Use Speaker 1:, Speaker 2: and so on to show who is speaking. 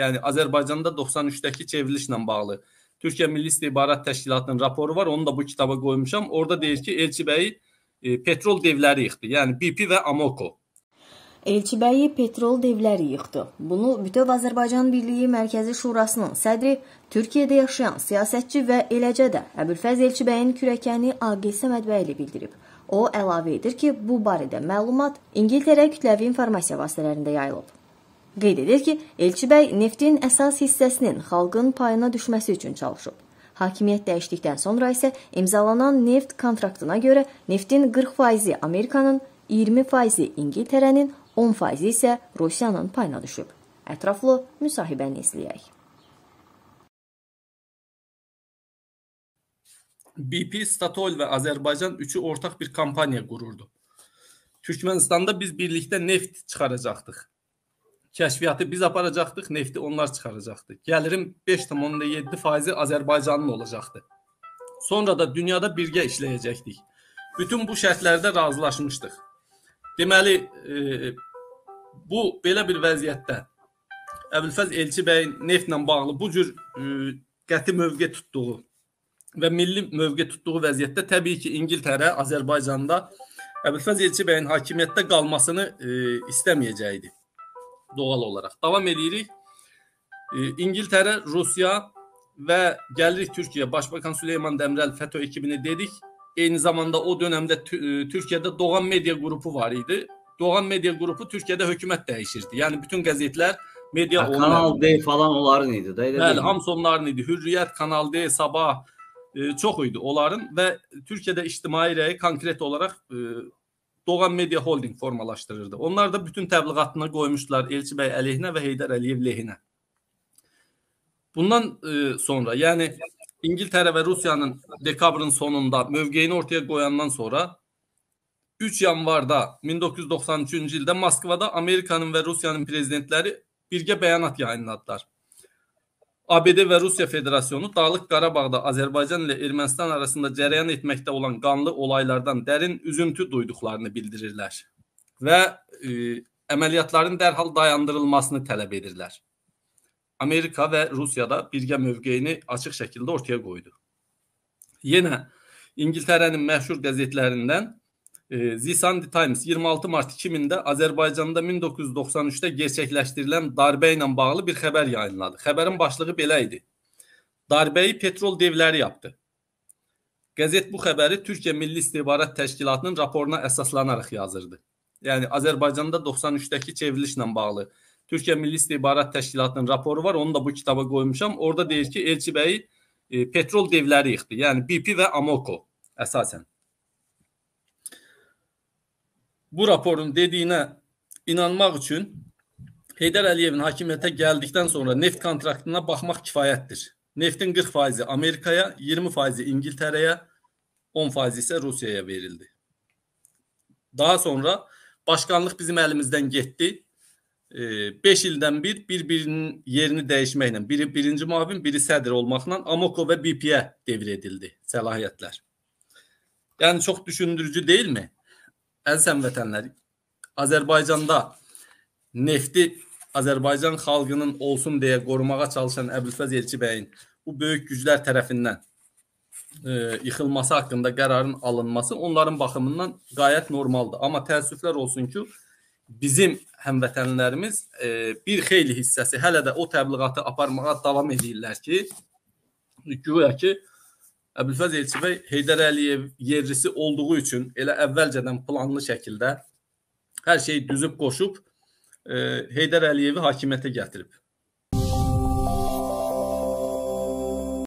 Speaker 1: yəni Azərbaycanda 93-dəki çevrilişlə bağlı Türkiyə Milli İstihbarat Təşkilatının raporu var. Onu da bu kitaba qoymuşam. Orada deyir ki, Elçi bəyi e, petrol devləri yıxdı. Yəni BP və Amoko. Elçi
Speaker 2: bəyi petrol devləri yıxdı. Bunu Bütöv Azərbaycan Birliyi Mərkəzi Şurasının sədri, Türkiyədə yaşayan siyasətçi və eləcə də Əbülfəz Elçi bəyin kürəkəni Aqil Səmədbəyli bildirib. O əlavə edir ki, bu barədə məlumat İngiltərə kütləvi informasiya vasitələrində yayılıb. Qeyd edir ki, Elçi bəy neftin əsas hissəsinin xalqın payına düşməsi üçün çalışıb. Hakimiyyət dəyişdikdən sonra isə imzalanan neft kontraktına görə neftin 40%-i Amerikanın, 20%-i İngiltərənin, 10%-i isə Rusiyanın payına düşüb. Ətraflı müsahibəni izləyək.
Speaker 1: BP, Statoil və Azərbaycan üçü ortaq bir kampaniya qururdu. Türkmənistanda biz birlikdə neft çıxaracaqdıq kəşfiyyatı biz aparacaqdıq, nefti onlar çıxaracaqdı. Gəlirim 5.7% Azərbaycanın olacaqdı. Sonra da dünyada birgə işləyəcəkdik. Bütün bu şərtlərdə razılaşmışdıq. Deməli, e, bu belə bir vəziyyətdə Əbülfəz Elçi bəyin neftlə bağlı bu cür e, qəti mövqe tutduğu və milli mövqe tutduğu vəziyyətdə təbii ki, İngiltərə Azərbaycanda Əbülfəz Elçi bəyin hakimiyyətdə qalmasını e, istəməyəcəkdi doğal olaraq. Davam eləyirik. İngiltərə, Rusiya və gəlirik Türkiyə. Başbakan Süleyman Dəmirəl FETÖ ekibini dedik. Eyni zamanda o dövrdə e, Türkiyədə Doğan Media qrupu var idi. Doğan Media qrupu Türkiyədə hökumət dəyişirdi. Yəni bütün qəzetlər media ha, Kanal D falan onların idi da. Bəli, hamısı onların idi. Hürriyyət, Kanal D, Sabah e, çox idi onların və Türkiyədə ictimai rəyi konkret olaraq e, Doğan Media Holding formalaşdırırdı. Onlar da bütün təbliğatına qoymuşdular Elçi bəy əleyhinə və Heydər Əliyev lehinə. Bundan e, sonra, yəni İngiltərə və Rusiyanın dekabrın sonunda mövqeyini ortaya qoyandan sonra 3 yanvarda 1993-cü ildə Moskvada Amerikanın və Rusiyanın prezidentləri birgə bəyanat yayınladılar. ABD və Rusiya Federasyonu Dağlıq Qarabağda Azərbaycan ilə Ermənistan arasında cərəyan etməkdə olan qanlı olaylardan dərin üzüntü duyduqlarını bildirirlər və e, əməliyyatların dərhal dayandırılmasını tələb edirlər. Amerika və Rusiya da birgə mövqeyini açıq şəkildə ortaya qoydu. Yenə İngiltərənin məşhur qəzetlərindən E, The Sunday Times 26 Mart 2000-də Azərbaycanda 1993-də gerçəkləşdirilən darbə ilə bağlı bir xəbər yayınladı. Xəbərin başlığı belə idi. Darbəyi petrol devləri yaptı. Qəzet bu xəbəri Türkiyə Milli İstihbarat Təşkilatının raporuna əsaslanaraq yazırdı. Yəni Azərbaycanda 93-dəki çevrilişlə bağlı Türkiyə Milli İstihbarat Təşkilatının raporu var. Onu da bu kitaba qoymuşam. Orada deyir ki, Elçi bəyi e, petrol devləri yıxdı. Yəni BP və Amoko əsasən bu raporun dediğine inanmaq üçün Heydər Əliyevin hakimiyyətə gəldikdən sonra neft kontraktına baxmaq kifayətdir. Neftin 40% Amerikaya, 20% İngiltərəyə, 10% isə Rusiyaya verildi. Daha sonra başkanlıq bizim əlimizdən getdi. 5 ildən bir bir-birinin yerini dəyişməklə, biri birinci müavin, biri sədr olmaqla Amoko və BP-yə devr edildi səlahiyyətlər. Yəni çox düşündürücü deyilmi? Əzizəm vətənlərim, Azərbaycanda nefti Azərbaycan xalqının olsun deyə qorumağa çalışan Əbülfəz Elçi bəyin bu böyük güclər tərəfindən e, yıxılması haqqında qərarın alınması onların baxımından qayət normaldır. Amma təəssüflər olsun ki, bizim həmvətənlərimiz e, bir xeyli hissəsi hələ də o təbliğatı aparmağa davam edirlər ki, güya ki, Əbülfəz Elçibəy Heydər Əliyev yerlisi olduğu üçün elə əvvəlcədən planlı şəkildə hər şeyi düzüb qoşub e, Heydər Əliyevi hakimiyyətə gətirib.